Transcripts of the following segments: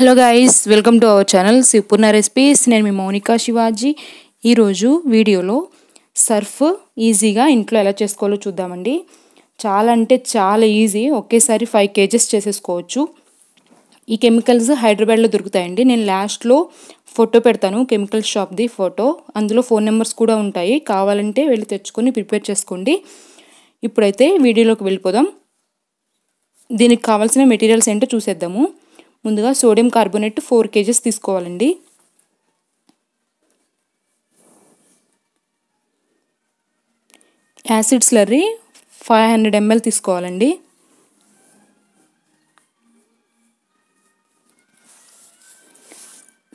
hello guys welcome to our channel సిపుర్ణ recipes నేను మీ మౌనికా శివాజీ ఈరోజు వీడియోలో సర్ఫ్ ఈజీగా ఇంట్లో ఎలా చేసుకోవాలో చూద్దామండి చాలా అంటే చాలా ఈజీ ఒకేసారి ఫైవ్ కేజెస్ చేసేసుకోవచ్చు ఈ కెమికల్స్ హైదరాబాద్లో దొరుకుతాయండి నేను లాస్ట్లో ఫోటో పెడతాను కెమికల్ షాప్ది ఫోటో అందులో ఫోన్ నెంబర్స్ కూడా ఉంటాయి కావాలంటే వెళ్ళి తెచ్చుకొని ప్రిపేర్ చేసుకోండి ఇప్పుడైతే వీడియోలోకి వెళ్ళిపోదాం దీనికి కావాల్సిన మెటీరియల్స్ ఏంటో చూసేద్దాము ముందుగా సోడియం కార్బోనేట్ ఫోర్ కేజెస్ తీసుకోవాలండి acid slurry five hundred ml తీసుకోవాలండి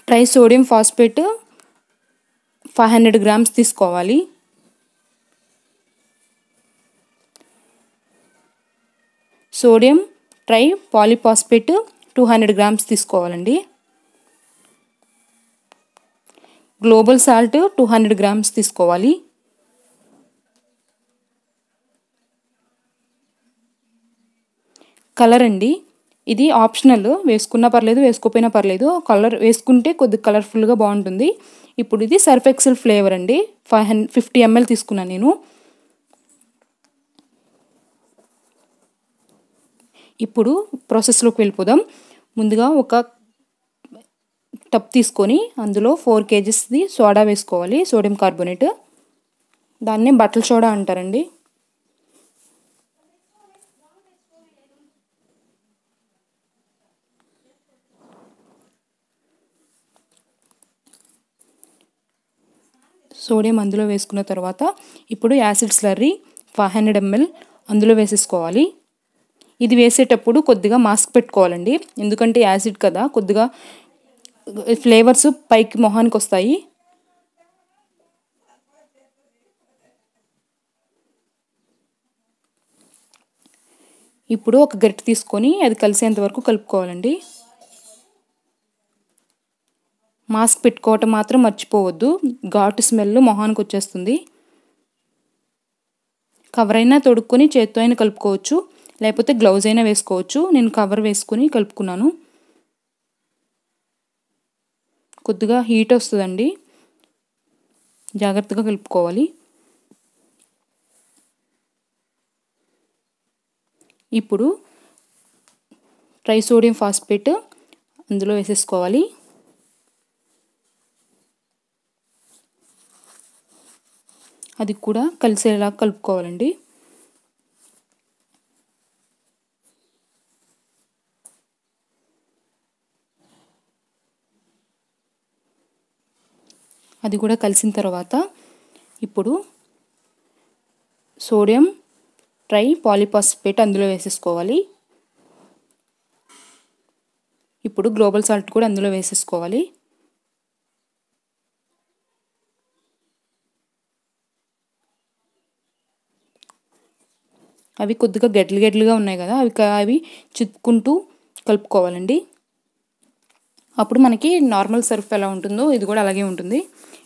tri sodium phosphate five hundred grams తీసుకోవాలి sodium tri polyphosphate two hundred grams తీసుకోవాలండి global salt two hundred grams తీసుకోవాలి కలర్ అండి ఇది ఆప్షనల్ వేసుకున్నా పర్లేదు వేసుకోపోయినా పర్లేదు కలర్ వేసుకుంటే కొద్ది కలర్ఫుల్గా బాగుంటుంది ఇప్పుడు ఇది సర్ఫ్ ఎక్సెల్ ఫ్లేవర్ అండి ఫైవ్ హండ్రెడ్ ఫిఫ్టీ ఎంఎల్ తీసుకున్నాను నేను ఇప్పుడు ప్రాసెస్లోకి వెళ్ళిపోదాం ముందుగా ఒక టప్ తీసుకొని అందులో ఫోర్ కేజీస్ది సోడా వేసుకోవాలి సోడియం కార్బోనేట్ దాన్ని బట్టల సోడా అంటారండి సోడియం అందులో వేసుకున్న తర్వాత ఇప్పుడు acid slurry five hundred ml అందులో వేసేసుకోవాలి ఇది వేసేటప్పుడు కొద్దిగా మాస్క్ పెట్టుకోవాలండి ఎందుకంటే యాసిడ్ కదా కొద్దిగా ఫ్లేవర్స్ పైకి మొహానికి వస్తాయి ఇప్పుడు ఒక గరిట తీసుకొని అది కలిసేంత వరకు కలుపుకోవాలండి మాస్క్ పెట్టుకోవటం మాత్రం మర్చిపోవద్దు ఘాటు స్మెల్ మొహానికి వచ్చేస్తుంది కవర్ అయినా తొడుక్కొని చేత్తో అయినా కలుపుకోవచ్చు లేకపోతే గ్లౌజ్ అయినా వేసుకోవచ్చు నేను కవర్ వేసుకుని కలుపుకున్నాను కొద్దిగా హీట్ వస్తుందండి జాగ్రత్తగా కలుపుకోవాలి ఇప్పుడు సోడియం ఫాస్ఫేట్ అందులో వేసేసుకోవాలి అది కూడా కలిసేలా కలుపుకోవాలండి అది కూడా కలిసిన తర్వాత ఇప్పుడు సోడియం ట్రై పాలిపాస్పేట్ అందులో వేసేసుకోవాలి ఇప్పుడు గ్లోబల్ సాల్ట్ కూడా అందులో వేసేసుకోవాలి అవి కొద్దిగా గడ్లు గడ్లుగా ఉన్నాయి కదా అవి అవి చిప్పుకుంటూ కలుపుకోవాలండి అప్పుడు మనకి నార్మల్ సర్ఫ్ ఎలా ఉంటుందో ఇది కూడా అలాగే ఉంటుంది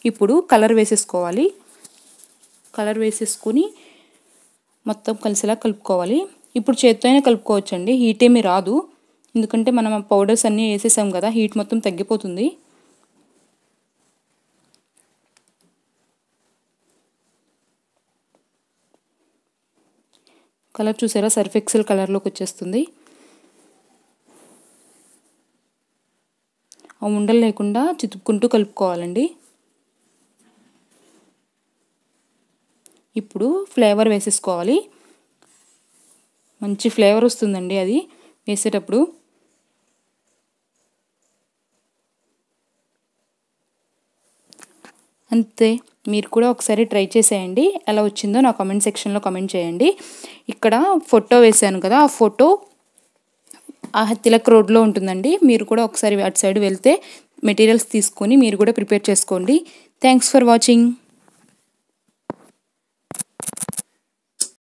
ఇప్పుడు కలర్ వేసేసుకోవాలి కలర్ వేసేసుకుని మొత్తం కలిసేలా కలుపుకోవాలి ఇప్పుడు చేత్తో అయినా కలుపుకోవచ్చండి హీట్ ఏమీ రాదు ఎందుకంటే మనం పౌడర్స్ అన్నీ వేసేసాం కదా హీట్ మొత్తం తగ్గిపోతుంది కలర్ చూసారా సర్ఫెక్సెల్ కలర్లోకి వచ్చేస్తుంది ఆ ఉండలు లేకుండా చితుక్కుంటూ కలుపుకోవాలండి ఇప్పుడు ఫ్లేవర్ వేసేసుకోవాలి మంచి ఫ్లేవర్ వస్తుందండి అది వేసేటప్పుడు అంతే మీరు కూడా ఒకసారి ట్రై చేసేయండి ఎలా వచ్చిందో నా కమెంట్ సెక్షన్లో కామెంట్ చేయండి ఇక్కడ ఫోటో వేశాను కదా ఆ ఫోటో ఆ తిలక్ రోడ్లో ఉంటుందండి మీరు కూడా ఒకసారి అటు సైడ్ వెళ్తే మెటీరియల్స్ తీసుకొని మీరు కూడా ప్రిపేర్ చేసుకోండి థ్యాంక్స్ ఫర్ వాచింగ్